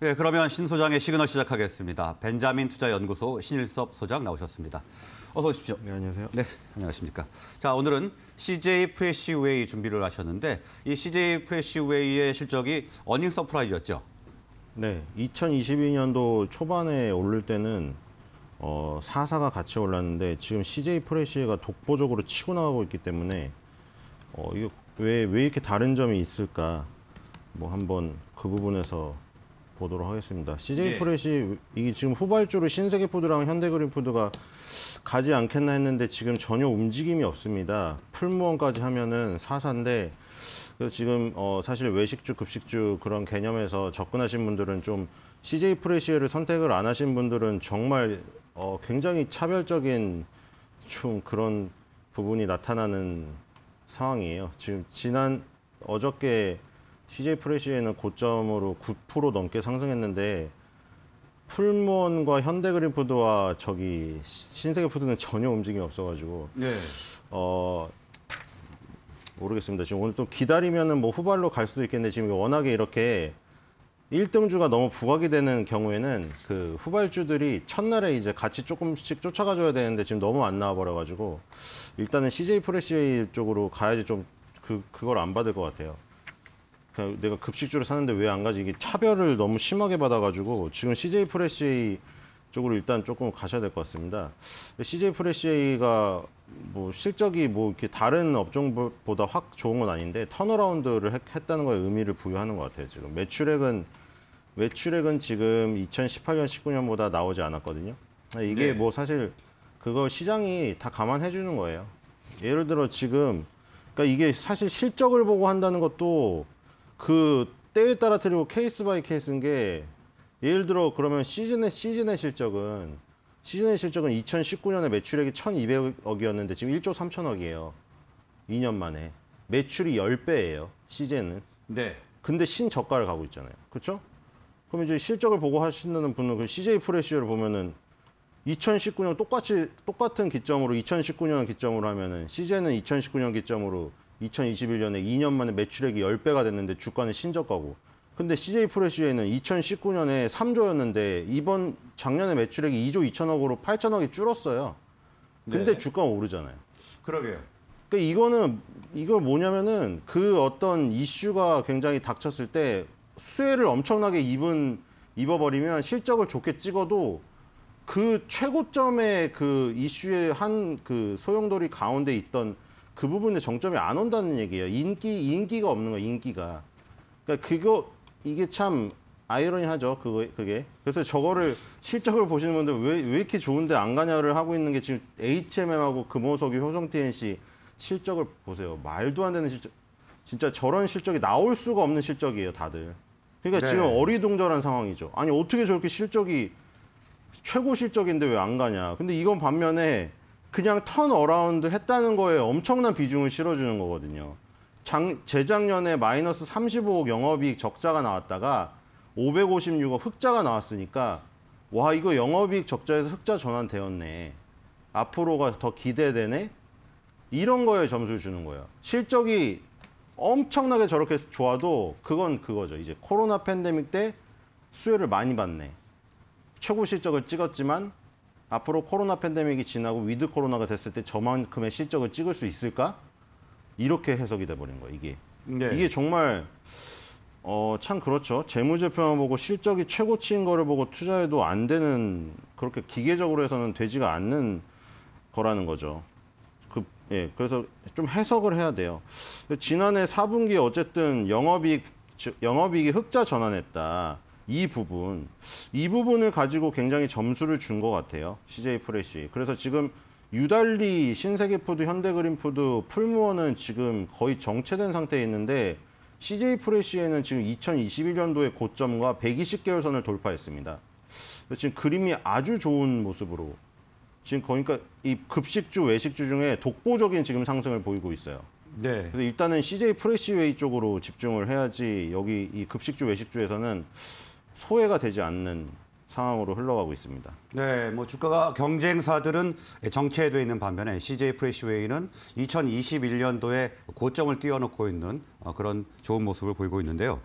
네, 그러면 신 소장의 시그널 시작하겠습니다. 벤자민 투자연구소 신일섭 소장 나오셨습니다. 어서 오십시오. 네, 안녕하세요. 네, 안녕하십니까. 자, 오늘은 CJ 프레시웨이 준비를 하셨는데 이 CJ 프레시웨이의 실적이 어닝 서프라이즈였죠? 네, 2022년도 초반에 오를 때는 어, 사사가 같이 올랐는데 지금 CJ 프레시가 독보적으로 치고 나가고 있기 때문에 어, 이게 왜, 왜 이렇게 다른 점이 있을까 뭐 한번 그 부분에서 보도록 하겠습니다. CJ 예. 프레시 이게 지금 후발주로 신세계푸드랑 현대그린푸드가 가지 않겠나 했는데 지금 전혀 움직임이 없습니다. 풀무원까지 하면은 사사인데 그 지금 어 사실 외식주 급식주 그런 개념에서 접근하신 분들은 좀 CJ 프레시를 선택을 안 하신 분들은 정말 어 굉장히 차별적인 좀 그런 부분이 나타나는 상황이에요. 지금 지난 어저께 CJ 프레시에는 고점으로 9% 넘게 상승했는데 풀무원과 현대그래프드와 저기 신세계푸드는 전혀 움직임이 없어가지고 네. 어 모르겠습니다. 지금 오늘 또 기다리면은 뭐 후발로 갈 수도 있겠는데 지금 워낙에 이렇게 1등주가 너무 부각이 되는 경우에는 그 후발주들이 첫날에 이제 같이 조금씩 쫓아가줘야 되는데 지금 너무 안 나와버려가지고 일단은 CJ 프레시 쪽으로 가야지 좀 그, 그걸 안 받을 것 같아요. 그냥 그러니까 내가 급식주를 사는데 왜 안 가지 이게 차별을 너무 심하게 받아가지고 지금 CJ 프레시 쪽으로 일단 조금 가셔야 될 것 같습니다. CJ 프레시가 뭐 실적이 뭐 이렇게 다른 업종보다 확 좋은 건 아닌데 턴어라운드를 했다는 거에 의미를 부여하는 것 같아요. 지금 매출액은 매출액은 지금 2018년 19년보다 나오지 않았거든요. 이게 네. 뭐 사실 그거 시장이 다 감안해 주는 거예요. 예를 들어 지금 그러니까 이게 사실 실적을 보고 한다는 것도 그 때에 따라 틀리고 케이스 바이 케이스인 게 예를 들어 그러면 시즌의 시즌의 실적은 시즌의 실적은 2019년에 매출액이 1,200억이었는데 지금 1조 3천억이에요. 2년 만에 매출이 10배예요. 시즌은. 네. 근데 신저가를 가고 있잖아요. 그렇죠? 그럼 이제 실적을 보고 하시는 분은 그 CJ 프레시를 보면은 2019년 똑같이 똑같은 기점으로 2019년 기점으로 하면은 CJ는 2019년 기점으로 2021년에 2년 만에 매출액이 10배가 됐는데 주가는 신저가고 근데 CJ 프레시에는 2019년에 3조였는데 이번 작년에 매출액이 2조 2천억으로 8천억이 줄었어요. 근데 네. 주가가 오르잖아요. 그러게요. 그러니까 이거는 이걸 뭐냐면은 그 어떤 이슈가 굉장히 닥쳤을 때 수혜를 엄청나게 입은 입어버리면 실적을 좋게 찍어도 그 최고점의 그 이슈의 한 그 소용돌이 가운데 있던 그 부분에 정점이 안 온다는 얘기예요. 인기 인기가 없는 거예요 인기가. 그러니까 그거 이게 참 아이러니하죠. 그거 그게. 그래서 저거를 실적을 보시는 분들 왜왜 이렇게 좋은데 안 가냐를 하고 있는 게 지금 HMM하고 금호석이 효성 TNC 실적을 보세요. 말도 안 되는 실적. 진짜 저런 실적이 나올 수가 없는 실적이에요, 다들. 그러니까 네. 지금 어리둥절한 상황이죠. 아니 어떻게 저렇게 실적이 최고 실적인데 왜 안 가냐. 근데 이건 반면에 그냥 턴 어라운드 했다는 거에 엄청난 비중을 실어주는 거거든요. 장, 재작년에 마이너스 35억 영업이익 적자가 나왔다가 556억 흑자가 나왔으니까 와 이거 영업이익 적자에서 흑자 전환되었네. 앞으로가 더 기대되네. 이런 거에 점수를 주는 거예요. 실적이 엄청나게 저렇게 좋아도 그건 그거죠. 이제 코로나 팬데믹 때 수혜를 많이 받네. 최고 실적을 찍었지만 앞으로 코로나 팬데믹이 지나고 위드 코로나가 됐을 때 저만큼의 실적을 찍을 수 있을까? 이렇게 해석이 돼버린 거예요, 이게. 네. 이게 정말 어, 참 그렇죠. 재무제표만 보고 실적이 최고치인 거를 보고 투자해도 안 되는 그렇게 기계적으로 해서는 되지가 않는 거라는 거죠. 그, 예, 그래서 좀 해석을 해야 돼요. 지난해 4분기 어쨌든 영업이익, 영업이익이 흑자 전환했다. 이 부분, 이 부분을 가지고 굉장히 점수를 준 것 같아요. CJ 프레시. 그래서 지금 유달리 신세계푸드, 현대그린푸드, 풀무원은 지금 거의 정체된 상태에 있는데 CJ 프레시에는 지금 2021년도의 고점과 120개월선을 돌파했습니다. 지금 그림이 아주 좋은 모습으로 지금 그러니까 이 급식주, 외식주 중에 독보적인 지금 상승을 보이고 있어요. 네. 그래서 일단은 CJ 프레시웨이 쪽으로 집중을 해야지 여기 이 급식주, 외식주에서는 소외가 되지 않는 상황으로 흘러가고 있습니다. 네, 뭐 주가가 경쟁사들은 정체되어 있는 반면에 CJ 프레시웨이는 2021년도에 고점을 뛰어넘고 있는 어, 그런 좋은 모습을 보이고 있는데요.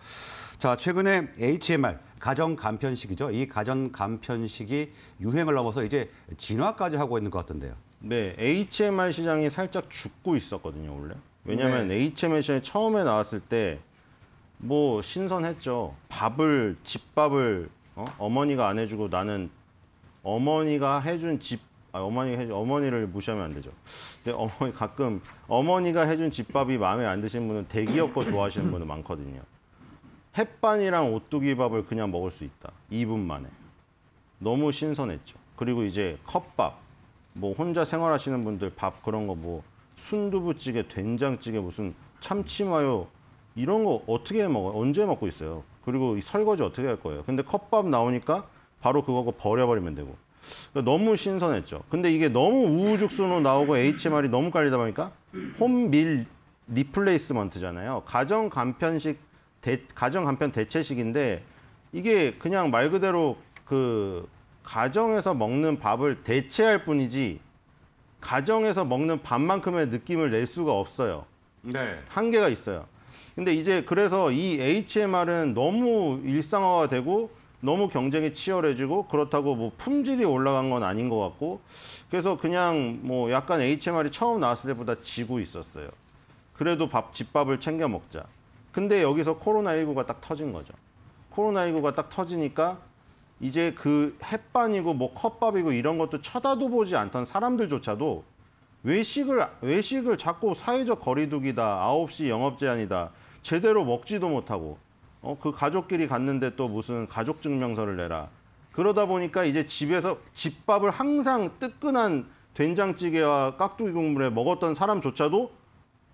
자, 최근에 HMR 가정 간편식이죠. 이 가정 간편식이 유행을 넘어서 이제 진화까지 하고 있는 것 같은데요. 네, HMR 시장이 살짝 죽고 있었거든요, 원래. 왜냐하면 네. HMR 시장이 처음에 나왔을 때뭐 신선했죠. 밥을 집밥을 어? 머니가안 해주고 나는 어머니가 해준 집 아, 어머니가 해준 어머니를 무시하면 안 되죠. 근데 어머니 가끔 어머니가 해준 집밥이 마음에 안 드시는 분은 대기업 거 좋아하시는 분은 많거든요. 햇반이랑 오뚜기밥을 그냥 먹을 수 있다. 2분 만에. 너무 신선했죠. 그리고 이제 컵밥. 뭐 혼자 생활하시는 분들 밥 그런 거 뭐 순두부찌개, 된장찌개 무슨 참치마요 이런 거 어떻게 먹어요? 언제 먹고 있어요? 그리고 설거지 어떻게 할 거예요? 근데 컵밥 나오니까 바로 그거 버려버리면 되고. 그러니까 너무 신선했죠. 근데 이게 너무 우후죽순으로 나오고 HMR이 너무 깔리다 보니까 홈밀 리플레이스먼트잖아요. 가정 간편식 대, 가정 간편 대체식인데 이게 그냥 말 그대로 그 가정에서 먹는 밥을 대체할 뿐이지 가정에서 먹는 밥만큼의 느낌을 낼 수가 없어요. 네. 한계가 있어요. 근데 이제 그래서 이 HMR은 너무 일상화가 되고 너무 경쟁이 치열해지고 그렇다고 뭐 품질이 올라간 건 아닌 것 같고 그래서 그냥 뭐 약간 HMR이 처음 나왔을 때보다 지고 있었어요. 그래도 밥 집밥을 챙겨 먹자. 근데 여기서 코로나19가 딱 터진 거죠. 코로나19가 딱 터지니까 이제 그 햇반이고 뭐 컵밥이고 이런 것도 쳐다도 보지 않던 사람들조차도 외식을 외식을 자꾸 사회적 거리두기다. 9시 영업 제한이다. 제대로 먹지도 못하고 어, 그 가족끼리 갔는데 또 무슨 가족 증명서를 내라. 그러다 보니까 이제 집에서 집밥을 항상 뜨끈한 된장찌개와 깍두기 국물에 먹었던 사람조차도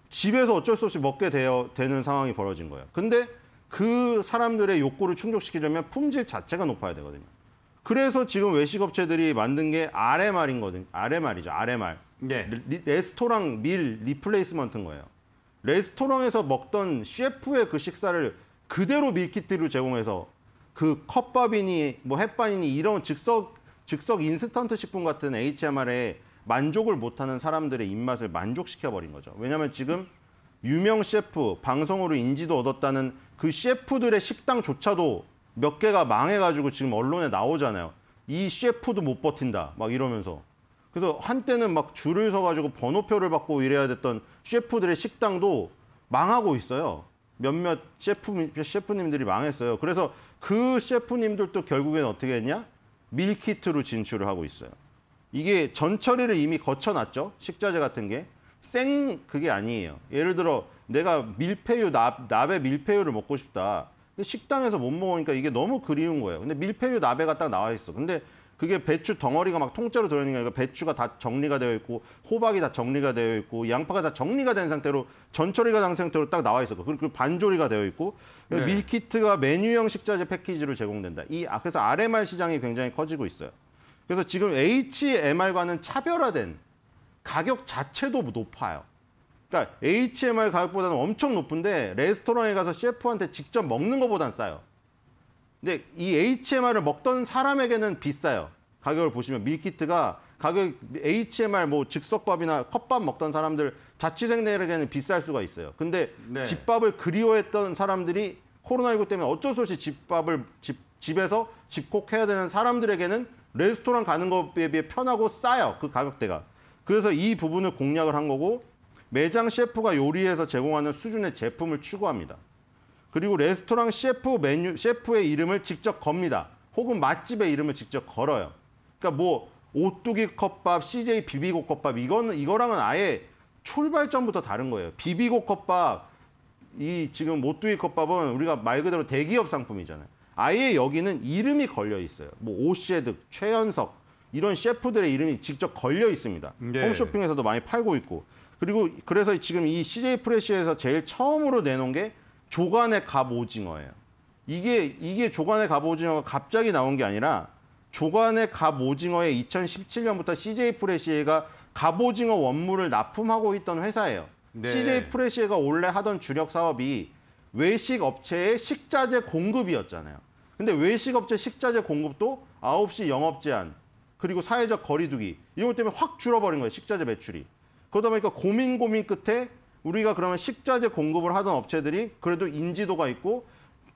집에서 어쩔 수 없이 먹게 되어, 되는 상황이 벌어진 거예요. 근데 그 사람들의 욕구를 충족시키려면 품질 자체가 높아야 되거든요. 그래서 지금 외식업체들이 만든 게 RMR인 거든 RMR이죠. RMR. 네. 레스토랑 밀 리플레이스먼트인 거예요. 레스토랑에서 먹던 셰프의 그 식사를 그대로 밀키트로 제공해서 그 컵밥이니 뭐 햇반이니 이런 즉석 즉석 인스턴트 식품 같은 HMR에 만족을 못하는 사람들의 입맛을 만족시켜 버린 거죠. 왜냐하면 지금 유명 셰프 방송으로 인지도 얻었다는 그 셰프들의 식당조차도 몇 개가 망해가지고 지금 언론에 나오잖아요. 이 셰프도 못 버틴다 막 이러면서 그래서 한때는 막 줄을 서가지고 번호표를 받고 일해야 됐던 셰프들의 식당도 망하고 있어요. 몇몇 셰프, 셰프님들이 망했어요. 그래서 그 셰프님들도 결국엔 어떻게 했냐? 밀키트로 진출을 하고 있어요. 이게 전처리를 이미 거쳐놨죠. 식자재 같은 게. 생 그게 아니에요. 예를 들어 내가 밀푀유, 납, 납의 밀푀유를 먹고 싶다. 식당에서 못 먹으니까 이게 너무 그리운 거예요. 근데 밀푀유 나베가 딱 나와 있어. 근데 그게 배추 덩어리가 막 통째로 들어있는 게 아니라 배추가 다 정리가 되어 있고 호박이 다 정리가 되어 있고 양파가 다 정리가 된 상태로 전처리가 된 상태로 딱 나와 있었고 그리고 그 반조리가 되어 있고 네. 밀키트가 메뉴형 식자재 패키지로 제공된다. 이 아, 그래서 RMR 시장이 굉장히 커지고 있어요. 그래서 지금 HMR과는 차별화된 가격 자체도 높아요. 그러니까 HMR 가격보다는 엄청 높은데 레스토랑에 가서 셰프한테 직접 먹는 것보단 싸요. 근데 이 HMR을 먹던 사람에게는 비싸요. 가격을 보시면 밀키트가 가격 HMR 뭐 즉석밥이나 컵밥 먹던 사람들 자취생들에게는 비쌀 수가 있어요. 근데 네. 집밥을 그리워했던 사람들이 코로나19 때문에 어쩔 수 없이 집밥을 집, 집에서 집콕해야 되는 사람들에게는 레스토랑 가는 것에 비해 편하고 싸요. 그 가격대가. 그래서 이 부분을 공략을 한 거고 매장 셰프가 요리해서 제공하는 수준의 제품을 추구합니다. 그리고 레스토랑 셰프 메뉴 셰프의 이름을 직접 겁니다. 혹은 맛집의 이름을 직접 걸어요. 그러니까 뭐 오뚜기 컵밥, CJ 비비고 컵밥 이거는 이거랑은 아예 출발점부터 다른 거예요. 비비고 컵밥 이 지금 오뚜기 컵밥은 우리가 말 그대로 대기업 상품이잖아요. 아예 여기는 이름이 걸려 있어요. 뭐오쉐드 최연석 이런 셰프들의 이름이 직접 걸려 있습니다. 네. 홈쇼핑에서도 많이 팔고 있고 그리고 그래서 지금 이 CJ 프레시에서 제일 처음으로 내놓은 게 조간의 갑 오징어예요. 이게 이게 조간의 갑 오징어가 갑자기 나온 게 아니라 조간의 갑 오징어에 2017년부터 CJ 프레시가갑 오징어 원물을 납품하고 있던 회사예요. 네. CJ 프레시가 원래 하던 주력 사업이 외식 업체의 식자재 공급이었잖아요. 근데 외식 업체 식자재 공급도 9시 영업 제한 그리고 사회적 거리두기 이것 때문에 확 줄어버린 거예요. 식자재 매출이. 그러다 보니까 고민 고민 끝에 우리가 그러면 식자재 공급을 하던 업체들이 그래도 인지도가 있고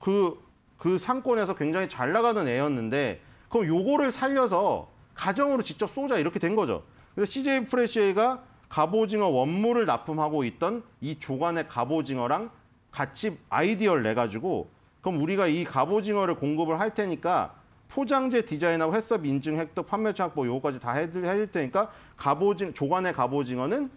그, 그 상권에서 굉장히 잘 나가는 애였는데 그럼 요거를 살려서 가정으로 직접 쏘자 이렇게 된 거죠. 그래서 CJ 프레시에가 갑오징어 원물을 납품하고 있던 이 조간의 갑오징어랑 같이 아이디어를 내가지고 그럼 우리가 이 갑오징어를 공급을 할 테니까 포장재 디자인하고 햇섭 인증 획득 판매처 확보 요거까지 다 해드릴, 해드릴 테니까 갑오징 조간의 갑오징어는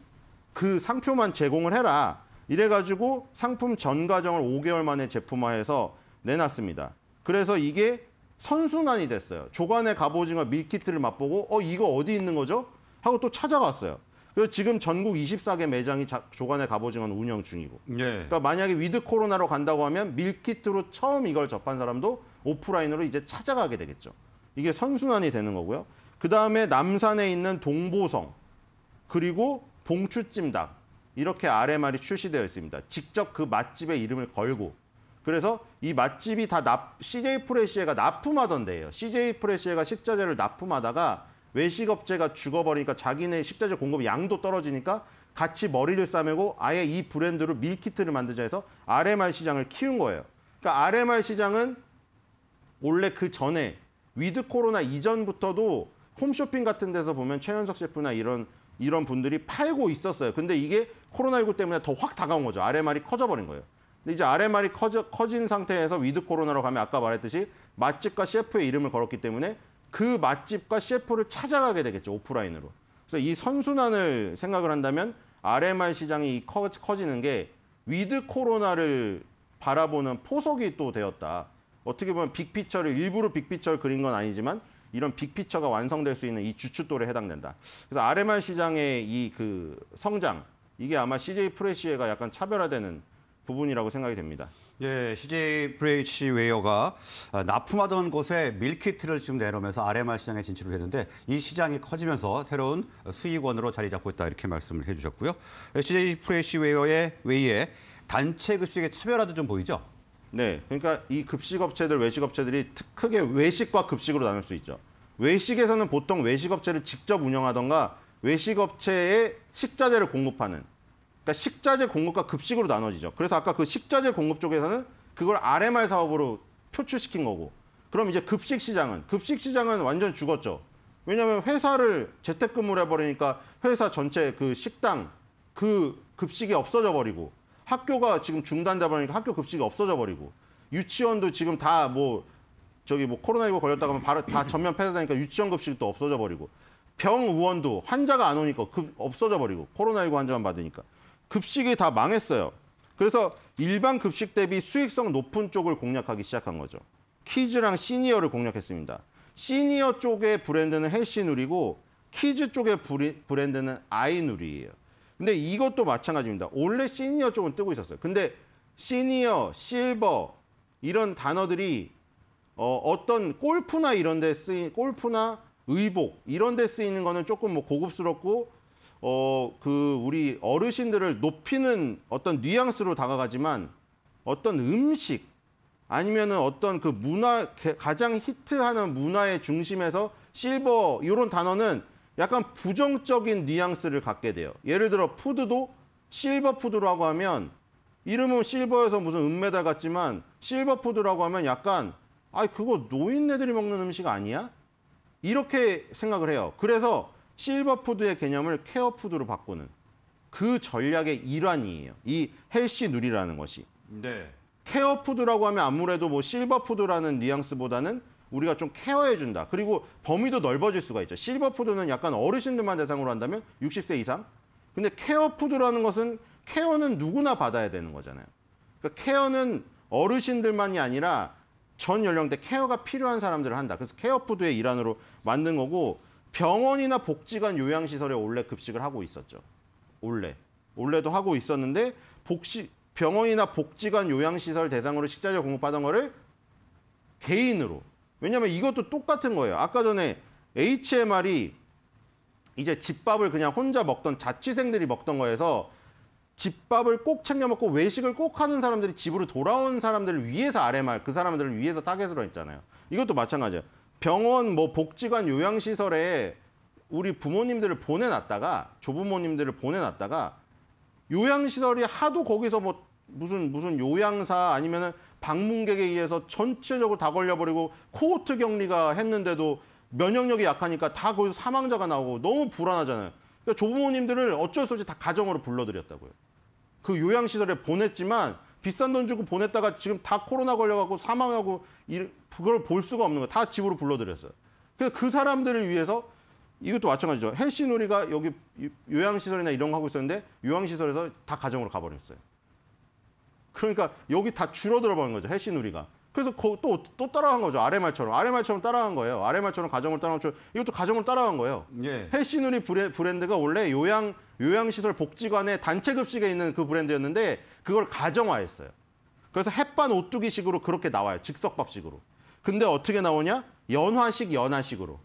그 상표만 제공을 해라. 이래가지고 상품 전 과정을 5개월 만에 제품화해서 내놨습니다. 그래서 이게 선순환이 됐어요. 조간의 갑오징어 밀키트를 맛보고 어 이거 어디 있는 거죠? 하고 또 찾아갔어요. 그래서 지금 전국 24개 매장이 자, 조간의 갑오징어는 운영 중이고. 예. 그러니까 만약에 위드 코로나로 간다고 하면 밀키트로 처음 이걸 접한 사람도 오프라인으로 이제 찾아가게 되겠죠. 이게 선순환이 되는 거고요. 그 다음에 남산에 있는 동보성 그리고 봉추찜닭 이렇게 아래말이 출시되어 있습니다. 직접 그 맛집의 이름을 걸고 그래서 이 맛집이 다 납, CJ 프레시에가 납품하던 데예요. CJ 프레시에가 식자재를 납품하다가 외식업체가 죽어버리니까 자기네 식자재 공급 양도 떨어지니까 같이 머리를 싸매고 아예 이 브랜드로 밀키트를 만들자 해서 RMR 시장을 키운 거예요. 그러니까 RMR 시장은 원래 그 전에 위드 코로나 이전부터도 홈쇼핑 같은 데서 보면 최현석 셰프나 이런 이런 분들이 팔고 있었어요. 근데 이게 코로나19 때문에 더 확 다가온 거죠. 아래말이 커져버린 거예요. 근데 이제 아래말이 커져, 커진 상태에서 위드 코로나로 가면 아까 말했듯이 맛집과 셰프의 이름을 걸었기 때문에 그 맛집과 셰프를 찾아가게 되겠죠. 오프라인으로. 그래서 이 선순환을 생각을 한다면 아래말 시장이 커, 커지는 게 위드 코로나를 바라보는 포석이 또 되었다. 어떻게 보면 빅피처를 일부러 빅피처를 그린 건 아니지만 이런 빅피처가 완성될 수 있는 이 주춧돌에 해당된다. 그래서 RMR 시장의 이그 성장 이게 아마 CJ 프레시에가 약간 차별화되는 부분이라고 생각이 됩니다. 예, CJ 프레이 웨어가 아, 납품하던 곳에 밀키트를 지금 내놓으면서 RMR 시장에 진출을 했는데 이 시장이 커지면서 새로운 수익원으로 자리 잡고 있다 이렇게 말씀을 해주셨고요. CJ 프레이 웨어의 외에 단체 급식의 차별화도 좀 보이죠? 네, 그러니까 이 급식 업체들, 외식 업체들이 크게 외식과 급식으로 나눌 수 있죠. 외식에서는 보통 외식 업체를 직접 운영하던가 외식 업체에 식자재를 공급하는 그러니까 식자재 공급과 급식으로 나눠지죠. 그래서 아까 그 식자재 공급 쪽에서는 그걸 RMR 사업으로 표출시킨 거고 그럼 이제 급식 시장은 급식 시장은 완전 죽었죠. 왜냐하면 회사를 재택근무를 해버리니까 회사 전체 그 식당 그 급식이 없어져 버리고 학교가 지금 중단돼 버리니까 학교 급식이 없어져 버리고 유치원도 지금 다 뭐 저기 뭐 코로나19 걸렸다가 하면 바로 다 전면 폐쇄되니까 유치원 급식도 없어져 버리고 병 우원도 환자가 안 오니까 급 없어져 버리고 코로나19 환자만 받으니까 급식이 다 망했어요. 그래서 일반 급식 대비 수익성 높은 쪽을 공략하기 시작한 거죠. 키즈랑 시니어를 공략했습니다. 시니어 쪽의 브랜드는 헬시누리고 키즈 쪽의 브랜드는 아이누리예요. 근데 이것도 마찬가지입니다. 원래 시니어 쪽은 뜨고 있었어요. 근데 시니어, 실버 이런 단어들이 어, 어떤 골프나 이런 데 쓰인 골프나 의복 이런 데 쓰이는 거는 조금 뭐 고급스럽고 어, 그 우리 어르신들을 높이는 어떤 뉘앙스로 다가가지만 어떤 음식 아니면은 어떤 그 문화 가장 히트하는 문화의 중심에서 실버 이런 단어는 약간 부정적인 뉘앙스를 갖게 돼요. 예를 들어 푸드도 실버 푸드라고 하면 이름은 실버여서 무슨 은메달 같지만 실버 푸드라고 하면 약간 아 그거 노인네들이 먹는 음식 아니야? 이렇게 생각을 해요. 그래서 실버 푸드의 개념을 케어 푸드로 바꾸는 그 전략의 일환이에요. 이 헬시 누리라는 것이. 네. 케어 푸드라고 하면 아무래도 뭐 실버 푸드라는 뉘앙스보다는 우리가 좀 케어해준다. 그리고 범위도 넓어질 수가 있죠. 실버푸드는 약간 어르신들만 대상으로 한다면 60세 이상. 근데 케어푸드라는 것은 케어는 누구나 받아야 되는 거잖아요. 그러니까 케어는 어르신들만이 아니라 전 연령대 케어가 필요한 사람들을 한다. 그래서 케어푸드의 일환으로 만든 거고 병원이나 복지관 요양시설에 원래 급식을 하고 있었죠. 원래. 원래도 하고 있었는데 복식 병원이나 복지관 요양시설 대상으로 식자재 공급받은 거를 개인으로 왜냐하면 이것도 똑같은 거예요. 아까 전에 HMR이 이제 집밥을 그냥 혼자 먹던 자취생들이 먹던 거에서 집밥을 꼭 챙겨 먹고 외식을 꼭 하는 사람들이 집으로 돌아온 사람들을 위해서 RMR, 그 사람들을 위해서 타겟으로 했잖아요. 이것도 마찬가지예요. 병원, 뭐 복지관, 요양시설에 우리 부모님들을 보내놨다가 조부모님들을 보내놨다가 요양시설이 하도 거기서 뭐 무슨 무슨 요양사 아니면은 방문객에 의해서 전체적으로 다 걸려버리고 코호트 격리가 했는데도 면역력이 약하니까 다 거기서 사망자가 나오고 너무 불안하잖아요. 그러니까 조부모님들을 어쩔 수 없이 다 가정으로 불러들였다고요. 그 요양시설에 보냈지만 비싼 돈 주고 보냈다가 지금 다 코로나 걸려갖고 사망하고 그걸 볼 수가 없는 거예요. 다 집으로 불러들였어요. 그래서 그 사람들을 위해서 이것도 마찬가지죠. 헬시놀이가 여기 요양시설이나 이런 거 하고 있었는데 요양시설에서 다 가정으로 가버렸어요. 그러니까 여기 다 줄어들어 버린 거죠. 해시 누리가. 그래서 또또 또 따라간 거죠. RMR처럼. RMR처럼 따라간 거예요. RMR처럼 가정을 따라간 거처럼 이것도 가정을 따라간 거예요. 예. 해시누리 브랜드가 원래 요양 요양시설 복지관의 단체 급식에 있는 그 브랜드였는데 그걸 가정화했어요. 그래서 햇반 오뚜기식으로 그렇게 나와요. 즉석밥식으로. 근데 어떻게 나오냐? 연화식 연화식으로.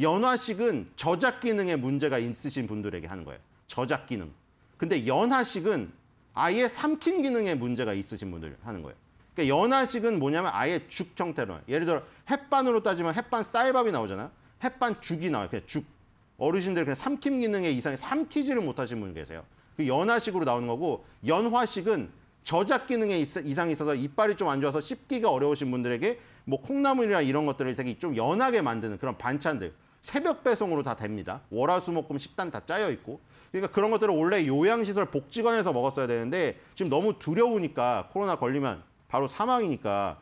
연화식은 저작 기능에 문제가 있으신 분들에게 하는 거예요. 저작 기능. 근데 연화식은 아예 삼킴 기능에 문제가 있으신 분들 하는 거예요. 그러니까 연화식은 뭐냐면 아예 죽 형태로. 예를 들어 햇반으로 따지면 햇반 쌀밥이 나오잖아. 햇반 죽이 나와요. 그냥 죽. 어르신들 그냥 삼킴 기능에 이상이 삼키지를 못하신 분 계세요. 그 연화식으로 나오는 거고 연화식은 저작 기능에 이상이 있어서 이빨이 좀 안 좋아서 씹기가 어려우신 분들에게 뭐 콩나물이나 이런 것들을 되게 좀 연하게 만드는 그런 반찬들 새벽 배송으로 다 됩니다. 월화수목금 식단 다 짜여 있고. 그러니까 그런 것들을 원래 요양시설 복지관에서 먹었어야 되는데 지금 너무 두려우니까 코로나 걸리면 바로 사망이니까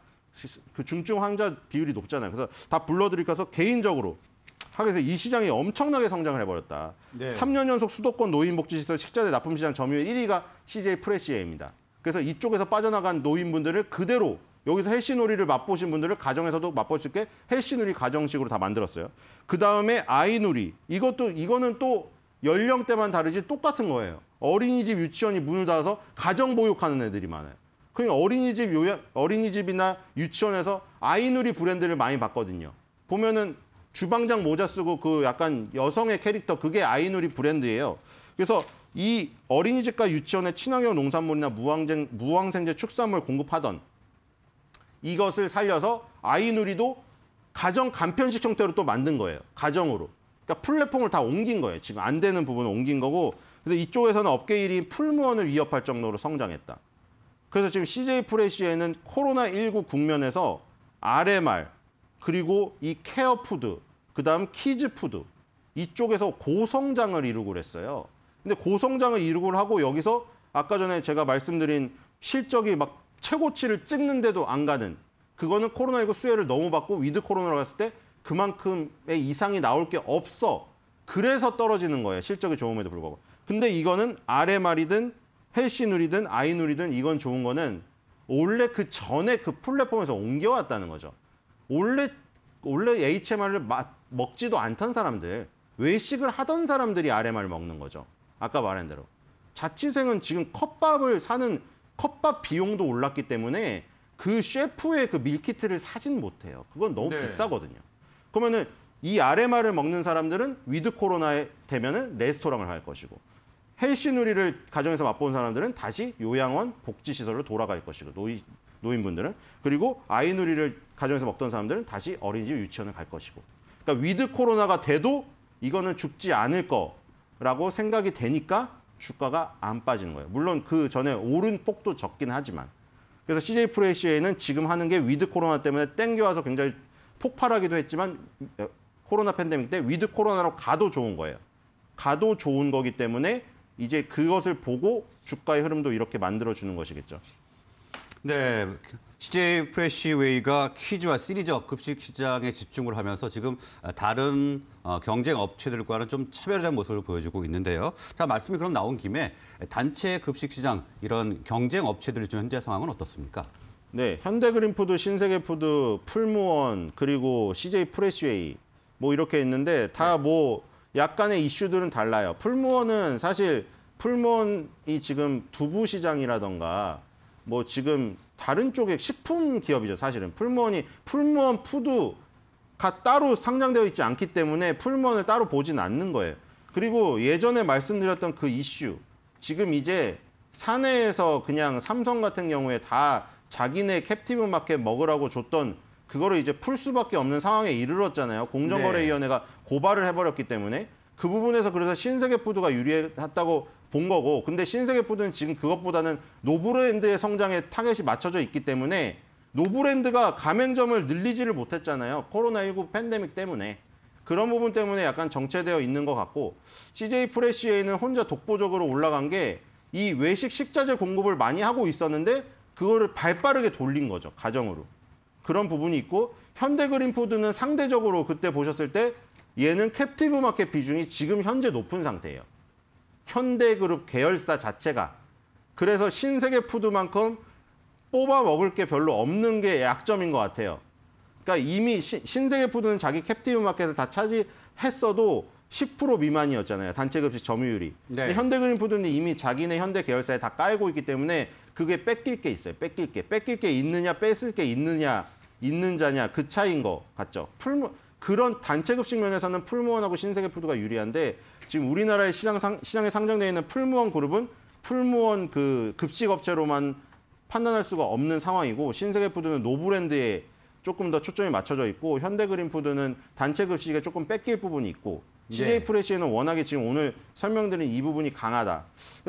그 중증 환자 비율이 높잖아요. 그래서 다 불러들이켜서 개인적으로 하게 돼서 이 시장이 엄청나게 성장을 해버렸다. 네. 3년 연속 수도권 노인복지시설 식자재 납품 시장 점유율 1위가 CJ 프레시에입니다. 그래서 이쪽에서 빠져나간 노인분들을 그대로 여기서 해시놀이를 맛보신 분들을 가정에서도 맛보실게 해시놀이 가정식으로 다 만들었어요. 그 다음에 아이놀이 이것도 이거는 또 연령대만 다르지 똑같은 거예요. 어린이집 유치원이 문을 닫아서 가정 보육하는 애들이 많아요. 그러니까 어린이집 요양 어린이집이나 유치원에서 아이놀이 브랜드를 많이 봤거든요. 보면은 주방장 모자 쓰고 그 약간 여성의 캐릭터 그게 아이놀이 브랜드예요. 그래서 이 어린이집과 유치원의 친환경 농산물이나 무항생, 무항생제 축산물 공급하던 이것을 살려서 아이누리도 가정 간편식 형태로 또 만든 거예요. 가정으로. 그러니까 플랫폼을 다 옮긴 거예요. 지금 안 되는 부분을 옮긴 거고 근데 이쪽에서는 업계 1인 위 풀무원을 위협할 정도로 성장했다. 그래서 지금 CJ 프레시에는 코로나19 국면에서 RMR 그리고 이 케어 푸드 그다음 키즈 푸드 이쪽에서 고성장을 이루고 그랬어요. 근데 고성장을 이루고 하고 여기서 아까 전에 제가 말씀드린 실적이 막 최고치를 찍는데도 안 가는 그거는 코로나19 수혜를 너무 받고 위드 코로나로 갔을 때 그만큼의 이상이 나올 게 없어. 그래서 떨어지는 거예요. 실적이 좋음에도 불구하고. 근데 이거는 RMR이든 헬시누리든 아이누리든 이건 좋은 거는 원래 그 전에 그 플랫폼에서 옮겨왔다는 거죠. 원래 원래 HMR을 마, 먹지도 않던 사람들, 외식을 하던 사람들이 RMR을 먹는 거죠. 아까 말한 대로. 자취생은 지금 컵밥을 사는 컵밥 비용도 올랐기 때문에 그 셰프의 그 밀키트를 사진 못해요. 그건 너무 네. 비싸거든요. 그러면은 이아레마을 먹는 사람들은 위드 코로나에 되면은 레스토랑을 할 것이고 헬시누리를 가정에서 맛본 사람들은 다시 요양원 복지시설로 돌아갈 것이고 노인 노인분들은 그리고 아이누리를 가정에서 먹던 사람들은 다시 어린이집 유치원을 갈 것이고 그러니까 위드 코로나가 돼도 이거는 죽지 않을 거라고 생각이 되니까 주가가 안 빠지는 거예요. 물론 그 전에 오른 폭도 적긴 하지만. 그래서 CJ 프레시에는 지금 하는 게 위드 코로나 때문에 땡겨와서 굉장히 폭발하기도 했지만 어, 코로나 팬데믹 때 위드 코로나로 가도 좋은 거예요. 가도 좋은 거기 때문에 이제 그것을 보고 주가의 흐름도 이렇게 만들어주는 것이겠죠. 네. CJ 프레쉬웨이가 퀴즈와 시리즈업 급식 시장에 집중을 하면서 지금 아, 다른 어, 경쟁 업체들과는 좀 차별된 모습을 보여주고 있는데요. 자 말씀이 그럼 나온 김에 단체 급식 시장 이런 경쟁 업체들 지금 현재 상황은 어떻습니까? 네, 현대그린푸드, 신세계푸드, 풀무원 그리고 CJ 프레쉬웨이뭐 이렇게 있는데 다뭐 네. 약간의 이슈들은 달라요. 풀무원은 사실 풀무원이 지금 두부 시장이라던가 뭐 지금 다른 쪽에 식품 기업이죠, 사실은. 풀무원이 풀무원 푸드가 따로 상장되어 있지 않기 때문에 풀무원을 따로 보진 않는 거예요. 그리고 예전에 말씀드렸던 그 이슈. 지금 이제 사내에서 그냥 삼성 같은 경우에 다 자기네 캡티브 마켓 먹으라고 줬던 그거를 이제 풀 수밖에 없는 상황에 이르렀잖아요. 공정거래위원회가 네. 고발을 해버렸기 때문에 그 부분에서 그래서 신세계 푸드가 유리했다고 본 거고 근데 신세계 푸드는 지금 그것보다는 노브랜드의 성장에 타겟이 맞춰져 있기 때문에 노브랜드가 가맹점을 늘리지를 못했잖아요. 코로나19 팬데믹 때문에. 그런 부분 때문에 약간 정체되어 있는 것 같고 CJ 프레쉬에는 혼자 독보적으로 올라간 게 이 외식 식자재 공급을 많이 하고 있었는데 그거를 발빠르게 돌린 거죠. 가정으로. 그런 부분이 있고 현대그린푸드는 상대적으로 그때 보셨을 때 얘는 캡티브 마켓 비중이 지금 현재 높은 상태예요. 현대그룹 계열사 자체가 그래서 신세계 푸드만큼 뽑아 먹을 게 별로 없는 게 약점인 것 같아요. 그러니까 이미 시, 신세계 푸드는 자기 캡티브 마켓을 다 차지했어도 10% 미만이었잖아요. 단체급식 점유율이. 네. 현대그린 푸드는 이미 자기네 현대 계열사에 다 깔고 있기 때문에 그게 뺏길 게 있어요. 뺏길 게. 뺏길 게 있느냐, 뺏을 게 있느냐, 있는 자냐 그 차이인 것 같죠. 풀무, 그런 단체급식 면에서는 풀무원하고 신세계 푸드가 유리한데 지금 우리나라의 시장 상, 시장에 상장되어 있는 풀무원 그룹은 풀무원 그 급식 업체로만 판단할 수가 없는 상황이고 신세계푸드는 노브랜드에 조금 더 초점이 맞춰져 있고 현대그린푸드는 단체 급식에 조금 뺏길 부분이 있고 네. CJ 프레시에는 워낙에 지금 오늘 설명드린 이 부분이 강하다.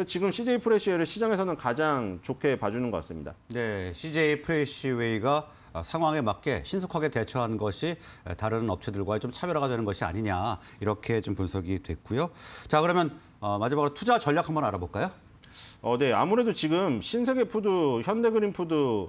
지금 CJ 프레시를 시장에서는 가장 좋게 봐주는 것 같습니다. 네, CJ 프레시웨이가 아, 상황에 맞게 신속하게 대처한 것이 다른 업체들과의 좀 차별화가 되는 것이 아니냐 이렇게 좀 분석이 됐고요. 자 그러면 어, 마지막으로 투자 전략 한번 알아볼까요? 어, 네 아무래도 지금 신세계 푸드, 현대그린푸드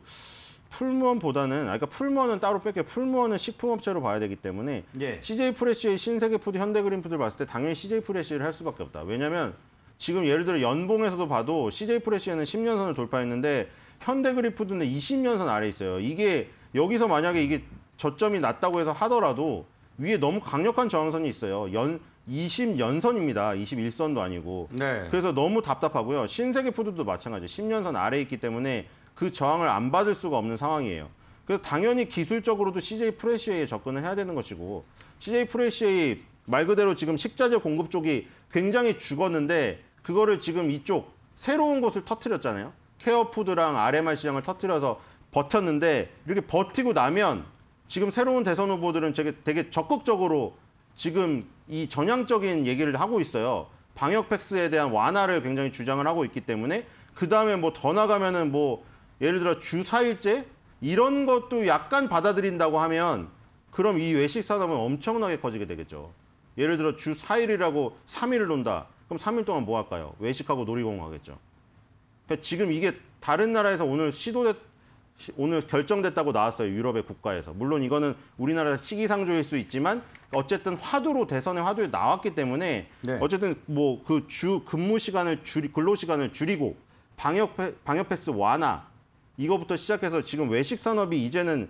풀무원보다는 아, 그러니까 풀무원은 따로 뺄게 풀무원은 식품업체로 봐야 되기 때문에 예. CJ 프레시의 신세계 푸드, 현대그린푸드를 봤을 때 당연히 CJ 프레시를 할 수밖에 없다. 왜냐하면 지금 예를 들어 연봉에서도 봐도 CJ 프레시는 10년선을 돌파했는데 현대그리프드는 20년선 아래 있어요. 이게 여기서 만약에 이게 저점이 낮다고 해서 하더라도 위에 너무 강력한 저항선이 있어요. 연 20연선입니다. 21선도 아니고. 네. 그래서 너무 답답하고요. 신세계 푸드도 마찬가지예요. 10년선 아래에 있기 때문에 그 저항을 안 받을 수가 없는 상황이에요. 그래서 당연히 기술적으로도 CJ 프레시에 접근을 해야 되는 것이고 CJ 프레시에 말 그대로 지금 식자재 공급 쪽이 굉장히 죽었는데 그거를 지금 이쪽 새로운 곳을 터뜨렸잖아요 케어푸드랑 RMR 시장을 터트려서 버텼는데 이렇게 버티고 나면 지금 새로운 대선 후보들은 되게, 되게 적극적으로 지금 이 전향적인 얘기를 하고 있어요. 방역 팩스에 대한 완화를 굉장히 주장을 하고 있기 때문에 그 다음에 뭐 더 나가면은 뭐 예를 들어 주4일째 이런 것도 약간 받아들인다고 하면 그럼 이 외식 산업은 엄청나게 커지게 되겠죠. 예를 들어 주 4일이라고 3일을 논다. 그럼 3일 동안 뭐 할까요? 외식하고 놀이공원 가겠죠. 그러니까 지금 이게 다른 나라에서 오늘 시도됐 오늘 결정됐다고 나왔어요 유럽의 국가에서 물론 이거는 우리나라 에서 시기상조일 수 있지만 어쨌든 화두로 대선의 화두에 나왔기 때문에 네. 어쨌든 뭐 그 주 근무 시간을 줄이 근로 시간을 줄이고 방역 방역 패스 완화 이거부터 시작해서 지금 외식 산업이 이제는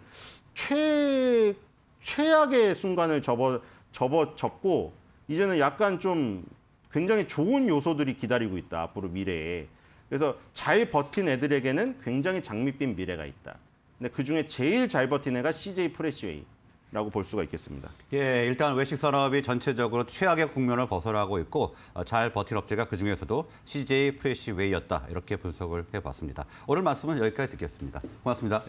최 최악의 순간을 접어 접어 접고 이제는 약간 좀 굉장히 좋은 요소들이 기다리고 있다 앞으로 미래에 그래서 잘 버틴 애들에게는 굉장히 장밋빛 미래가 있다. 근데 그중에 제일 잘 버틴 애가 CJ 프레시웨이. 라고 볼 수가 있겠습니다. 예, 일단 외식 산업이 전체적으로 최악의 국면을 벗어나고 있고 어, 잘버틸 업체가 그중에서도 CJ 프레시웨이였다 이렇게 분석을 해봤습니다. 오늘 말씀은 여기까지 듣겠습니다. 고맙습니다.